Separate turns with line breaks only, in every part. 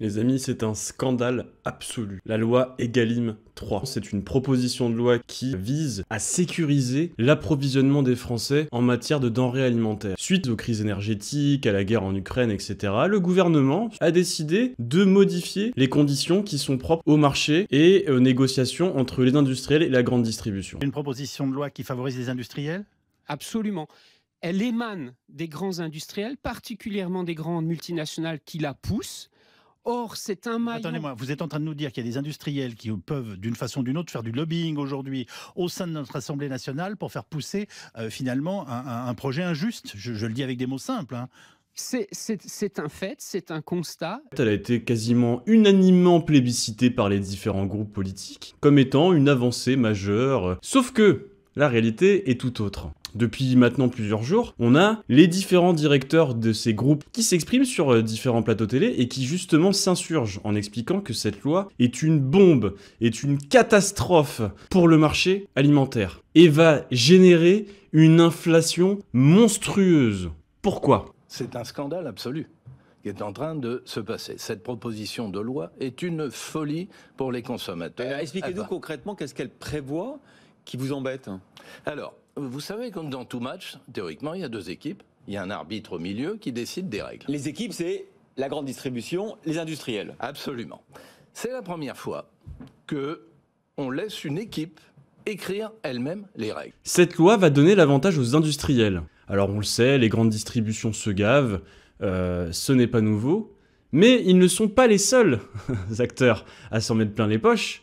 Les amis, c'est un scandale absolu. La loi Egalim 3, c'est une proposition de loi qui vise à sécuriser l'approvisionnement des Français en matière de denrées alimentaires. Suite aux crises énergétiques, à la guerre en Ukraine, etc., le gouvernement a décidé de modifier les conditions qui sont propres au marché et aux négociations entre les industriels et la grande distribution. Une
proposition de loi qui favorise les industriels Absolument elle émane des grands industriels, particulièrement des grandes multinationales qui la poussent. Or, c'est un maillon. Attendez-moi, vous êtes en train de nous dire qu'il y a des industriels qui peuvent, d'une façon ou d'une autre, faire du lobbying aujourd'hui au sein de notre Assemblée nationale pour faire pousser euh, finalement un, projet injuste. Je, le dis avec des mots simples. Hein. C'est un fait, c'est un constat.
Elle a été quasiment unanimement plébiscitée par les différents groupes politiques comme étant une avancée majeure. Sauf que la réalité est tout autre depuis maintenant plusieurs jours, on a les différents directeurs de ces groupes qui s'expriment sur euh, différents plateaux télé et qui justement s'insurgent en expliquant que cette loi est une bombe, est une catastrophe pour le marché alimentaire et va générer une inflation monstrueuse. Pourquoi
C'est un scandale absolu qui est en train de se passer. Cette proposition de loi est une folie pour les consommateurs. Euh, expliquez-nous ah bah. concrètement qu'est-ce qu'elle prévoit qui vous embête Alors, vous savez, comme dans tout match, théoriquement, il y a deux équipes. Il y a un arbitre au milieu qui décide des règles. Les équipes, c'est la grande distribution, les industriels. Absolument. C'est la première fois que on laisse une équipe écrire elle-même
les règles. Cette loi va donner l'avantage aux industriels. Alors on le sait, les grandes distributions se gavent, euh, ce n'est pas nouveau, mais ils ne sont pas les seuls acteurs à s'en mettre plein les poches.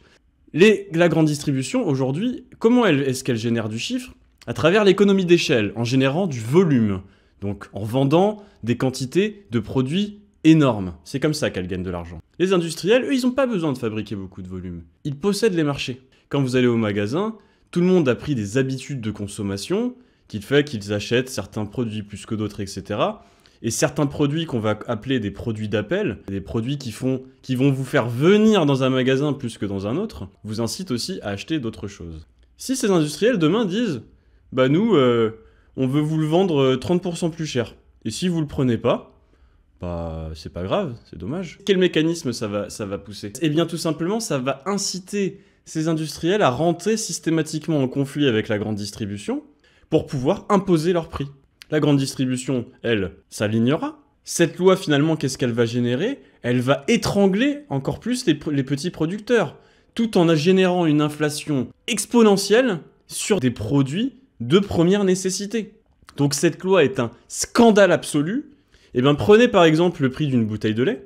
la grande distribution aujourd'hui, comment est-ce qu'elle génère du chiffre à travers l'économie d'échelle, en générant du volume, donc en vendant des quantités de produits énormes. C'est comme ça qu'elles gagnent de l'argent. Les industriels, eux, ils n'ont pas besoin de fabriquer beaucoup de volume. Ils possèdent les marchés. Quand vous allez au magasin, tout le monde a pris des habitudes de consommation, qui fait qu'ils achètent certains produits plus que d'autres, etc. Et certains produits qu'on va appeler des produits d'appel, des produits qui, font, qui vont vous faire venir dans un magasin plus que dans un autre, vous incitent aussi à acheter d'autres choses. Si ces industriels demain disent bah nous, euh, on veut vous le vendre 30% euh, plus cher. Et si vous le prenez pas, bah c'est pas grave, c'est dommage. Quel mécanisme ça va, ça va pousser Eh bien tout simplement, ça va inciter ces industriels à rentrer systématiquement en conflit avec la grande distribution pour pouvoir imposer leur prix. La grande distribution, elle, ça l'ignora. Cette loi, finalement, qu'est-ce qu'elle va générer Elle va étrangler encore plus les petits producteurs, tout en générant une inflation exponentielle sur des produits de première nécessité. Donc cette loi est un scandale absolu. Eh bien prenez par exemple le prix d'une bouteille de lait.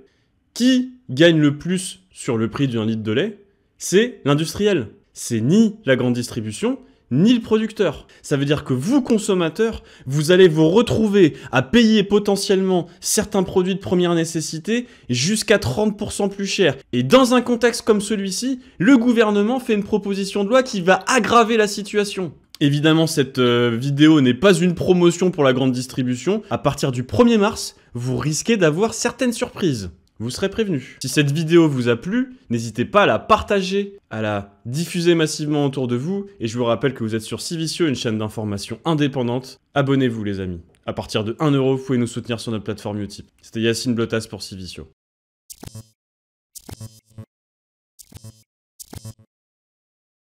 Qui gagne le plus sur le prix d'un litre de lait C'est l'industriel. C'est ni la grande distribution, ni le producteur. Ça veut dire que vous, consommateurs, vous allez vous retrouver à payer potentiellement certains produits de première nécessité jusqu'à 30% plus cher. Et dans un contexte comme celui-ci, le gouvernement fait une proposition de loi qui va aggraver la situation. Évidemment, cette euh, vidéo n'est pas une promotion pour la grande distribution. À partir du 1er mars, vous risquez d'avoir certaines surprises. Vous serez prévenus. Si cette vidéo vous a plu, n'hésitez pas à la partager, à la diffuser massivement autour de vous. Et je vous rappelle que vous êtes sur Civicio, une chaîne d'information indépendante. Abonnez-vous les amis. À partir de 1€, vous pouvez nous soutenir sur notre plateforme Utip. C'était Yacine Blotas pour Civicio.